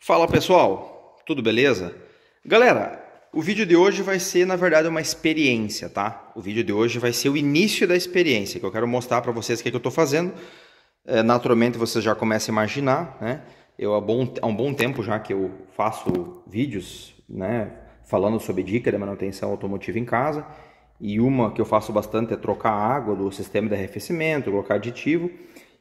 Fala pessoal, tudo beleza? Galera, o vídeo de hoje vai ser na verdade uma experiência, tá? O vídeo de hoje vai ser o início da experiência que eu quero mostrar para vocês o que, é que eu estou fazendo. É, naturalmente você já começa a imaginar, né? Eu há, bom, há um bom tempo já que eu faço vídeos, né? Falando sobre dica de manutenção automotiva em casa. E uma que eu faço bastante é trocar a água do sistema de arrefecimento, colocar aditivo.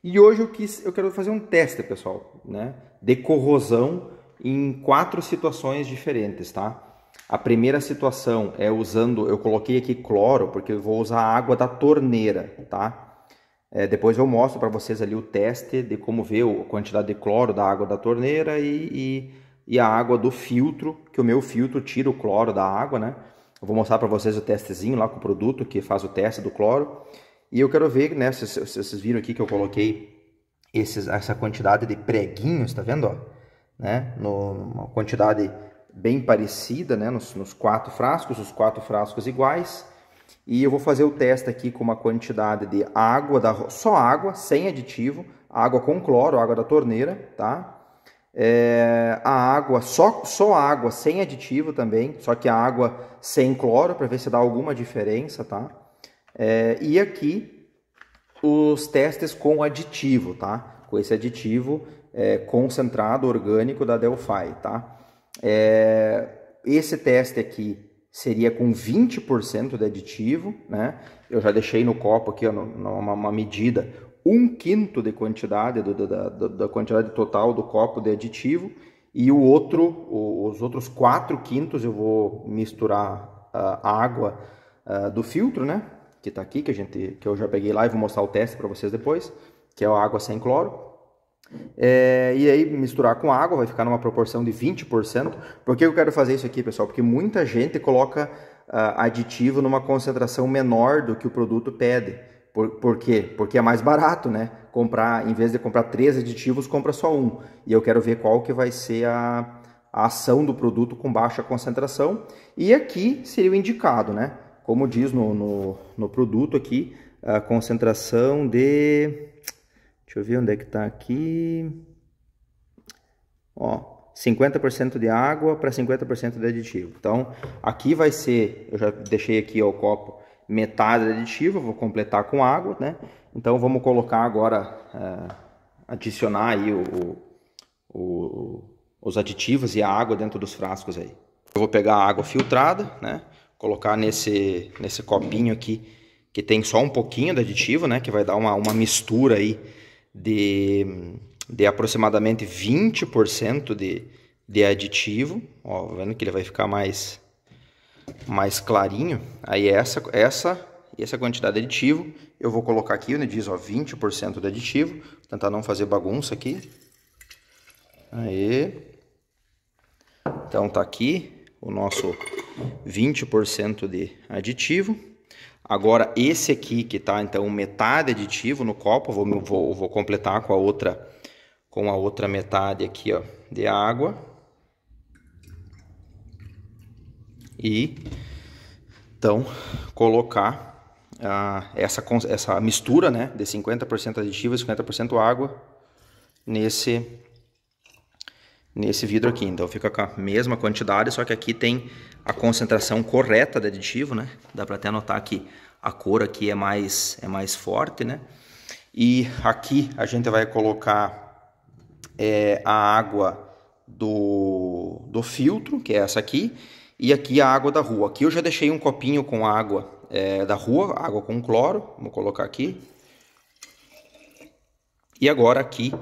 E hoje eu, quis, eu quero fazer um teste, pessoal, né? de corrosão em quatro situações diferentes, tá? A primeira situação é usando, eu coloquei aqui cloro, porque eu vou usar a água da torneira, tá? É, depois eu mostro para vocês ali o teste de como ver a quantidade de cloro da água da torneira e, e, e a água do filtro, que o meu filtro tira o cloro da água, né? Eu vou mostrar para vocês o testezinho lá com o produto que faz o teste do cloro. E eu quero ver, né? Vocês, vocês viram aqui que eu coloquei esses, essa quantidade de preguinhos, tá vendo? Ó? Né? No, uma quantidade bem parecida, né? Nos, nos quatro frascos, os quatro frascos iguais. E eu vou fazer o teste aqui com uma quantidade de água, da, só água, sem aditivo, água com cloro, água da torneira, tá? É, a água, só, só água sem aditivo também, só que a água sem cloro, para ver se dá alguma diferença, tá? É, e aqui os testes com aditivo, tá? Com esse aditivo é, concentrado orgânico da Delphi, tá? É, esse teste aqui seria com 20% de aditivo, né? Eu já deixei no copo aqui ó, numa, medida um quinto de quantidade do, da, da, da, quantidade total do copo de aditivo e o outro, o, os outros quatro quintos eu vou misturar a ah, água ah, do filtro, né? que está aqui, que, a gente, que eu já peguei lá e vou mostrar o teste para vocês depois, que é a água sem cloro. É, e aí misturar com água vai ficar numa proporção de 20%. Por que eu quero fazer isso aqui, pessoal? Porque muita gente coloca uh, aditivo numa concentração menor do que o produto pede. Por, por quê? Porque é mais barato, né? Comprar, em vez de comprar três aditivos, compra só um. E eu quero ver qual que vai ser a, a ação do produto com baixa concentração. E aqui seria o indicado, né? como diz no, no, no produto aqui, a concentração de... Deixa eu ver onde é que está aqui. Ó, 50% de água para 50% de aditivo. Então, aqui vai ser, eu já deixei aqui ó, o copo metade de aditivo, vou completar com água, né? Então, vamos colocar agora, é, adicionar aí o, o, os aditivos e a água dentro dos frascos aí. Eu vou pegar a água filtrada, né? colocar nesse, nesse copinho aqui, que tem só um pouquinho de aditivo, né? Que vai dar uma, uma mistura aí de, de aproximadamente 20% de, de aditivo. Ó, tá vendo que ele vai ficar mais, mais clarinho. Aí essa, essa, essa quantidade de aditivo eu vou colocar aqui, onde né, diz ó, 20% de aditivo. Vou tentar não fazer bagunça aqui. Aí. Então tá aqui, o nosso 20% de aditivo. Agora esse aqui que tá então metade aditivo no copo, vou, vou, vou completar com a outra com a outra metade aqui, ó, de água. E então colocar ah, essa essa mistura, né, de 50% aditivo e 50% água nesse nesse vidro aqui. Então fica com a mesma quantidade, só que aqui tem a concentração correta de aditivo, né? Dá para até notar que a cor aqui é mais, é mais forte, né? E aqui a gente vai colocar é, a água do, do filtro, que é essa aqui, e aqui a água da rua. Aqui eu já deixei um copinho com água é, da rua, água com cloro, vou colocar aqui. E agora aqui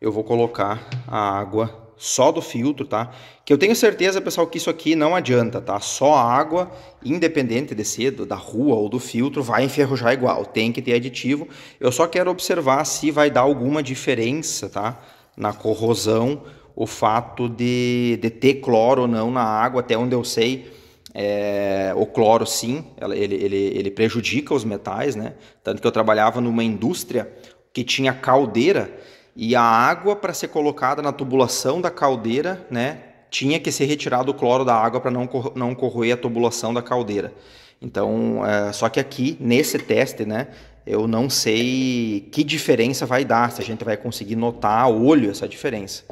eu vou colocar a água só do filtro, tá? Que eu tenho certeza, pessoal, que isso aqui não adianta, tá? Só a água, independente de ser da rua ou do filtro, vai enferrujar igual. Tem que ter aditivo. Eu só quero observar se vai dar alguma diferença, tá? Na corrosão, o fato de, de ter cloro ou não na água, até onde eu sei... É, o cloro, sim, ele, ele, ele prejudica os metais, né? Tanto que eu trabalhava numa indústria que tinha caldeira e a água para ser colocada na tubulação da caldeira, né, tinha que ser retirado o cloro da água para não, não corroer a tubulação da caldeira. Então, é, só que aqui nesse teste, né, eu não sei que diferença vai dar, se a gente vai conseguir notar a olho essa diferença.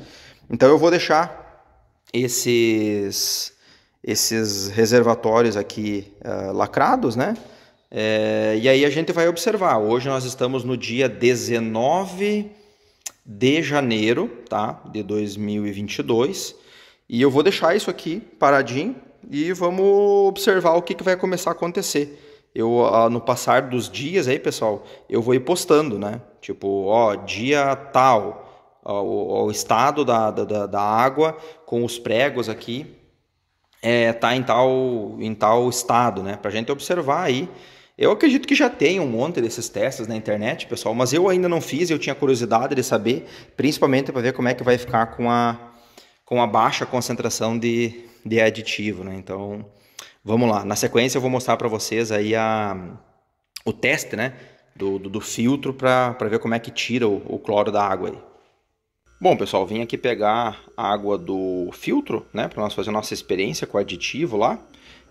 Então eu vou deixar esses esses reservatórios aqui uh, lacrados, né? É, e aí a gente vai observar. Hoje nós estamos no dia 19 de janeiro, tá? De 2022. E eu vou deixar isso aqui paradinho e vamos observar o que, que vai começar a acontecer. Eu, ah, no passar dos dias aí, pessoal, eu vou ir postando, né? Tipo, ó, dia tal, ó, o, o estado da, da, da água com os pregos aqui, é, tá em tal, em tal estado, né? Para gente observar aí eu acredito que já tem um monte desses testes na internet, pessoal, mas eu ainda não fiz, eu tinha curiosidade de saber, principalmente para ver como é que vai ficar com a, com a baixa concentração de, de aditivo, né? Então, vamos lá. Na sequência eu vou mostrar para vocês aí a, o teste, né? Do, do, do filtro para ver como é que tira o, o cloro da água aí. Bom, pessoal, vim aqui pegar a água do filtro, né? Para nós fazer a nossa experiência com o aditivo lá.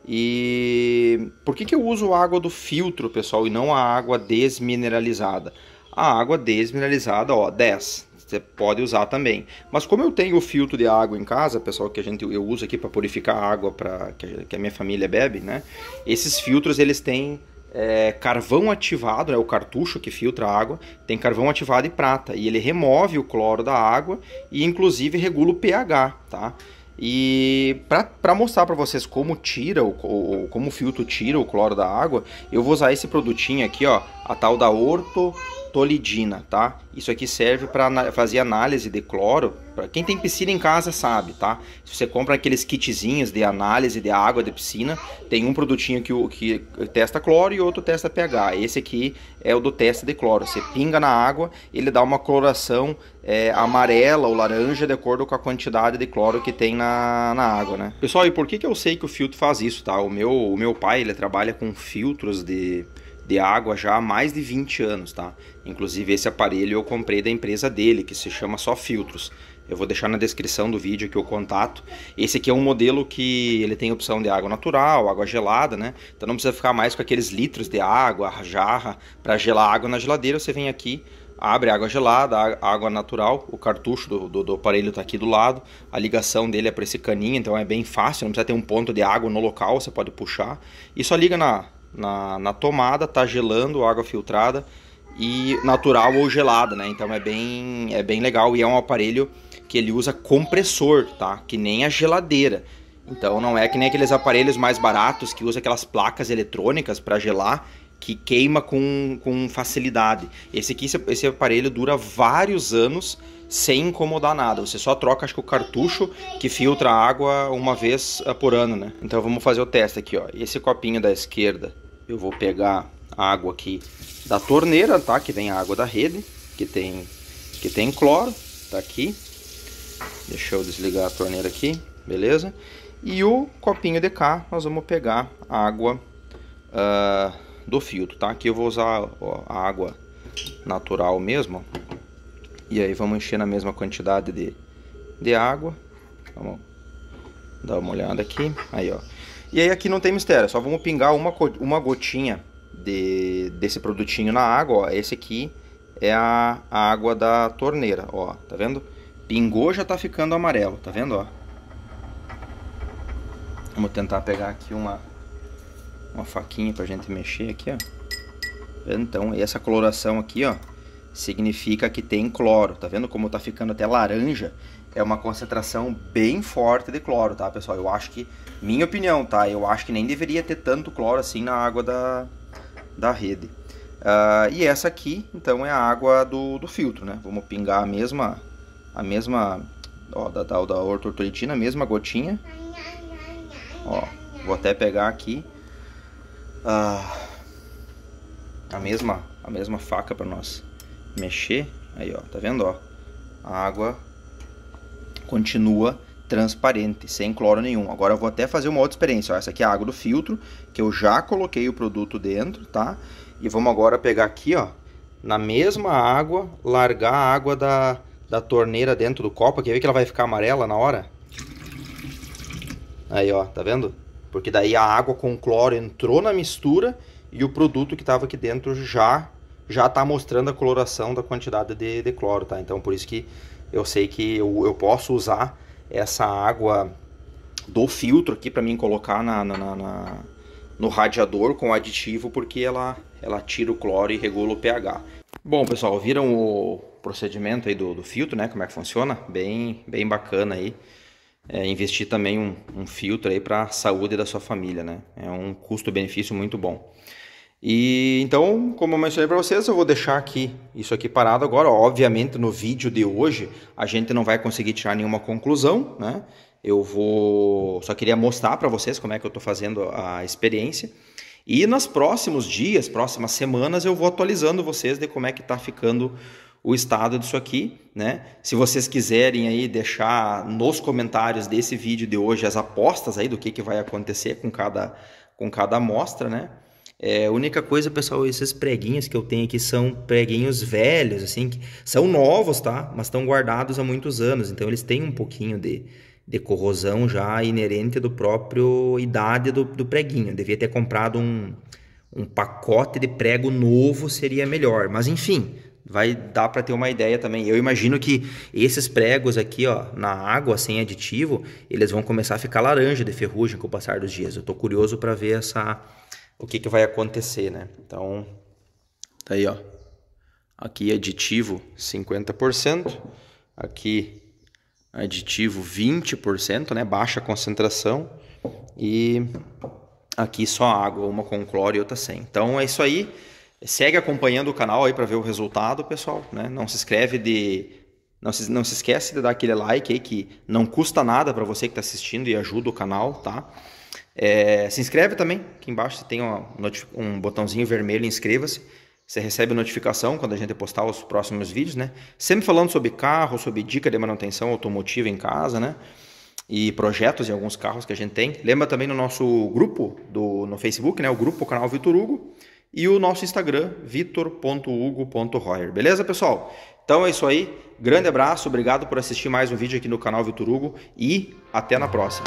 E por que, que eu uso água do filtro, pessoal, e não a água desmineralizada? A água desmineralizada, ó, 10. Você pode usar também. Mas como eu tenho o filtro de água em casa, pessoal, que a gente eu uso aqui para purificar a água para que, que, a minha família bebe, né? Esses filtros eles têm é, carvão ativado, é né, o cartucho que filtra a água, tem carvão ativado e prata e ele remove o cloro da água e inclusive regula o pH, tá? E para mostrar para vocês como tira, o, como o filtro tira o cloro da água, eu vou usar esse produtinho aqui, ó, a tal da Orto tolidina, tá? Isso aqui serve para fazer análise de cloro. Para quem tem piscina em casa sabe, tá? Se você compra aqueles kitzinhos de análise de água de piscina, tem um produtinho que, que testa cloro e outro testa pH. Esse aqui é o do teste de cloro. Você pinga na água, ele dá uma coloração é, amarela ou laranja de acordo com a quantidade de cloro que tem na, na água, né? Pessoal, e por que, que eu sei que o filtro faz isso, tá? O meu, o meu pai, ele trabalha com filtros de de água já há mais de 20 anos, tá? Inclusive esse aparelho eu comprei da empresa dele, que se chama Só Filtros. Eu vou deixar na descrição do vídeo aqui o contato. Esse aqui é um modelo que ele tem opção de água natural, água gelada, né? Então não precisa ficar mais com aqueles litros de água, jarra, para gelar água na geladeira, você vem aqui abre água gelada, água natural, o cartucho do, do, do aparelho está aqui do lado, a ligação dele é para esse caninho, então é bem fácil, não precisa ter um ponto de água no local, você pode puxar e só liga na, na, na tomada, tá gelando água filtrada e natural ou gelada, né? Então é bem, é bem legal e é um aparelho que ele usa compressor, tá? Que nem a geladeira. Então não é que nem aqueles aparelhos mais baratos que usa aquelas placas eletrônicas para gelar que queima com, com facilidade. Esse aqui, esse aparelho dura vários anos sem incomodar nada. Você só troca, acho que o cartucho que filtra a água uma vez eh, por ano, né? Então vamos fazer o teste aqui, ó. Esse copinho da esquerda eu vou pegar a água aqui da torneira, tá? Que vem a água da rede, que tem, que tem cloro, tá aqui. Deixa eu desligar a torneira aqui, beleza? E o copinho de cá, nós vamos pegar a água uh, do filtro, tá? Aqui eu vou usar ó, a água natural mesmo. E aí vamos encher na mesma quantidade de, de água. Vamos dar uma olhada aqui. Aí, ó. E aí aqui não tem mistério, só vamos pingar uma, uma gotinha de, desse produtinho na água, ó. Esse aqui é a, a, água da torneira, ó, tá vendo? Pingou, já tá ficando amarelo, tá vendo, ó? Vamos tentar pegar aqui uma, uma faquinha pra gente mexer aqui, ó. Então, essa coloração aqui, ó, significa que tem cloro, tá vendo como tá ficando até laranja? é uma concentração bem forte de cloro, tá, pessoal? Eu acho que, minha opinião, tá? Eu acho que nem deveria ter tanto cloro assim na água da, da rede. Uh, e essa aqui, então, é a água do, do filtro, né? Vamos pingar a mesma, a mesma, ó, da, da, da ortortolitina, a mesma gotinha. Ó, vou até pegar aqui uh, a mesma, a mesma faca para nós mexer. Aí, ó, tá vendo, ó? A água continua transparente, sem cloro nenhum. Agora eu vou até fazer uma outra experiência. Ó, essa aqui é a água do filtro, que eu já coloquei o produto dentro, tá? E vamos agora pegar aqui, ó, na mesma água, largar a água da, da torneira dentro do copo. Quer ver que ela vai ficar amarela na hora? Aí, ó, tá vendo? Porque daí a água com cloro entrou na mistura e o produto que estava aqui dentro já já está mostrando a coloração da quantidade de, de, cloro, tá? Então por isso que eu sei que eu, eu posso usar essa água do filtro aqui para mim colocar na, na, na, no radiador com aditivo, porque ela, ela tira o cloro e regula o pH. Bom pessoal, viram o procedimento aí do, do filtro, né? Como é que funciona? Bem, bem bacana aí. É, investir também um, um filtro aí para a saúde da sua família, né? É um custo-benefício muito bom. E então, como eu mencionei para vocês, eu vou deixar aqui isso aqui parado agora. Obviamente, no vídeo de hoje a gente não vai conseguir tirar nenhuma conclusão, né? Eu vou só queria mostrar para vocês como é que eu estou fazendo a experiência. E nos próximos dias, próximas semanas, eu vou atualizando vocês de como é que está ficando o estado disso aqui, né? Se vocês quiserem aí deixar nos comentários desse vídeo de hoje as apostas aí do que, que vai acontecer com cada com cada amostra, né? É, a única coisa, pessoal, esses preguinhos que eu tenho aqui são preguinhos velhos, assim, que são novos, tá? Mas estão guardados há muitos anos, então eles têm um pouquinho de, de corrosão já inerente do próprio idade do, do preguinho. Eu devia ter comprado um, um pacote de prego novo, seria melhor. Mas enfim, vai dar para ter uma ideia também. Eu imagino que esses pregos aqui, ó, na água sem aditivo, eles vão começar a ficar laranja de ferrugem com o passar dos dias. Eu tô curioso para ver essa o que, que vai acontecer, né? Então, tá aí, ó. Aqui aditivo 50%, aqui aditivo 20%, né? Baixa concentração e aqui só água, uma com cloro e outra sem. Então é isso aí. Segue acompanhando o canal aí para ver o resultado, pessoal, né? Não se inscreve de não se, não se esquece de dar aquele like aí que não custa nada para você que está assistindo e ajuda o canal, tá? É, se inscreve também, aqui embaixo tem um botãozinho vermelho, inscreva-se. Você recebe notificação quando a gente postar os próximos vídeos, né? Sempre falando sobre carro, sobre dica de manutenção automotiva em casa, né? E projetos em alguns carros que a gente tem. Lembra também no nosso grupo do, no Facebook, né? O grupo, o canal Vitor Hugo. E o nosso Instagram, vitor.hugo.royer. Beleza, pessoal? Então é isso aí. Grande abraço, obrigado por assistir mais um vídeo aqui no canal Vitor Hugo e até na próxima.